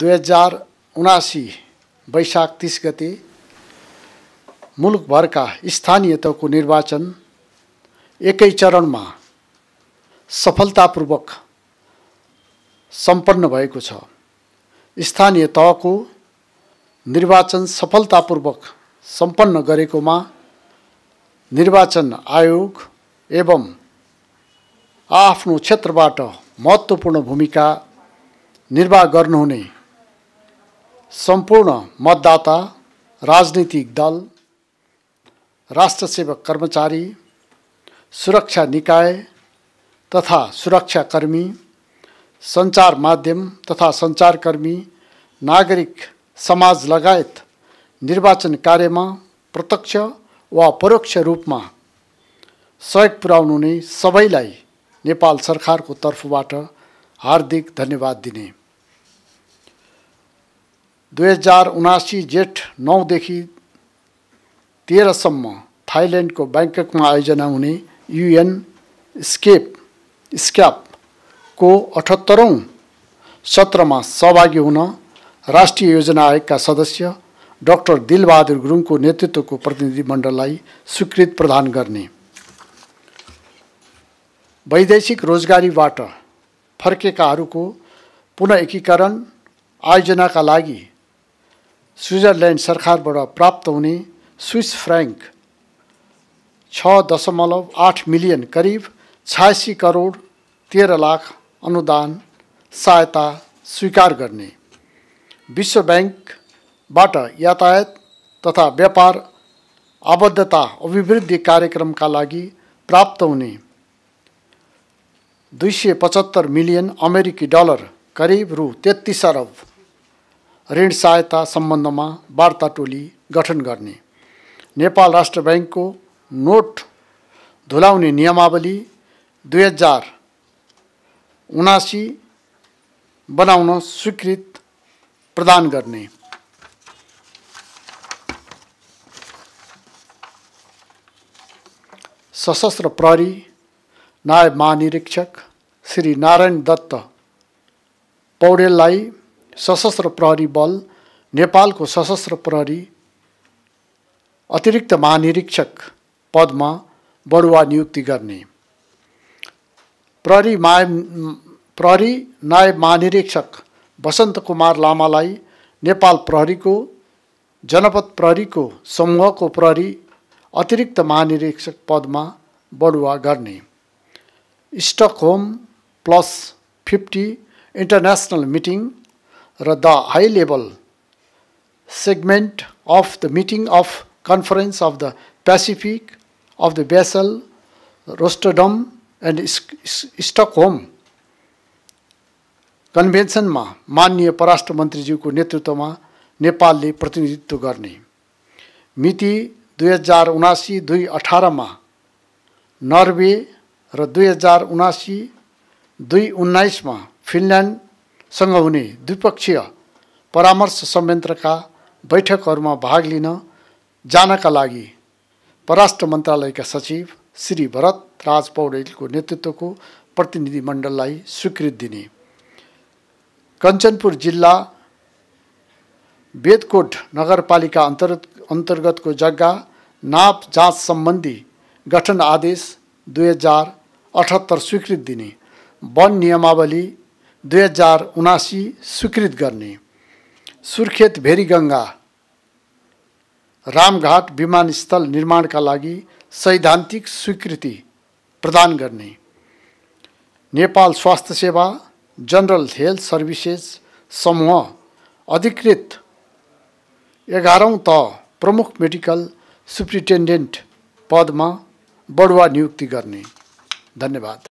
दुई हजार उनासी वैशाख तिस गते मुलुकभरका स्थानीय तहको निर्वाचन एकै चरणमा सफलतापूर्वक सम्पन्न भएको छ स्थानीय तहको निर्वाचन सफलतापूर्वक सम्पन्न गरेकोमा निर्वाचन आयोग एवं आफ्नो क्षेत्रबाट महत्त्वपूर्ण भूमिका निर्वाह गर्नुहुने सम्पूर्ण मतदाता राजनीतिक दल सेवक कर्मचारी सुरक्षा निकाय तथा सुरक्षाकर्मी सञ्चार माध्यम तथा सञ्चारकर्मी नागरिक समाज लगायत निर्वाचन कार्यमा प्रत्यक्ष वा परोक्ष रूपमा सहयोग पुर्याउनु नै सबैलाई नेपाल सरकारको तर्फबाट हार्दिक धन्यवाद दिने दुई हजार उनासी जेठ नौदेखि तेह्रसम्म थाइल्यान्डको ब्याङ्ककमा आयोजना हुने युएन स्केप स्क्यापको अठहत्तरौँ सत्रमा सहभागी हुन राष्ट्रिय योजना आयोगका सदस्य डाक्टर दिलबहादुर गुरुङको नेतृत्वको प्रतिनिधिमण्डललाई स्वीकृत प्रदान गर्ने वैदेशिक रोजगारीबाट फर्केकाहरूको पुन एकीकरण आयोजनाका लागि स्विजरल्यान्ड सरकारबाट प्राप्त हुने स्विस फ्रेङ्क छ दशमलव आठ मिलियन करिब छयासी करोड तेह्र लाख अनुदान सहायता स्वीकार गर्ने विश्व ब्याङ्कबाट यातायात तथा व्यापार आबद्धता अभिवृद्धि कार्यक्रमका लागि प्राप्त हुने दुई सय पचहत्तर मिलियन अमेरिकी डलर करिब रु तेत्तिस अरब ऋण सहायता सम्बन्धमा वार्ता टोली गठन गर्ने नेपाल राष्ट्र ब्याङ्कको नोट धुलाउने नियमावली दुई हजार उनासी बनाउन स्वीकृत प्रदान गर्ने सशस्त्र प्रहरी नायब महानिरीक्षक श्री नारायण दत्त पौडेललाई सशस्त्र प्रहरी बल नेपालको सशस्त्र प्रहरी अतिरिक्त महानिरीक्षक पदमा बढुवा नियुक्ति गर्ने प्रहरी मा प्रहरी नायब महानिरीक्षक वसन्त कुमार लामालाई नेपाल प्रहरीको जनपद प्रहरीको समूहको प्रहरी अतिरिक्त महानिरीक्षक पदमा बढुवा गर्ने Stockholm plus fifty international meeting र the high level segment of the meeting of conference of the Pacific of the Basel Rotterdam and Stockholm कन्भेन्सनमा माननीय परराष्ट्र मन्त्रीज्यूको नेतृत्वमा नेपालले प्रतिनिधित्व गर्ने मिति दुई हजार उनासी दुई अठारमा नर्वे र दुई हजार उनासी दुई उन्नाइसमा फिनल्यान्ड सँग हुने द्विपक्षीय परामर्श संयन्त्रका बैठकहरूमा भाग लिन जानका लागि परराष्ट्र मन्त्रालयका सचिव श्री भरत राज पौडेलको नेतृत्वको प्रतिनिधिमण्डललाई स्वीकृत दिने कञ्चनपुर जिल्ला बेदकोट नगरपालिका अन्तर्गत अन्तर्गतको जग्गा नाप जाँच सम्बन्धी गठन आदेश दुई हजार अठहत्तर स्वीकृत दिने वन नियमावली दुई हजार उनासी स्वीकृत गर्ने सुर्खेत भेरीगङ्गा रामघाट विमानस्थल निर्माणका लागि सैद्धान्तिक स्वीकृति प्रदान गर्ने नेपाल स्वास्थ्य सेवा जनरल हेल्थ सर्भिसेस समूह अधिकृत एघारौँ त प्रमुख मेडिकल सुप्रिन्टेन्डेन्ट पदमा बढुवा नियुक्ति गर्ने धन्यवाद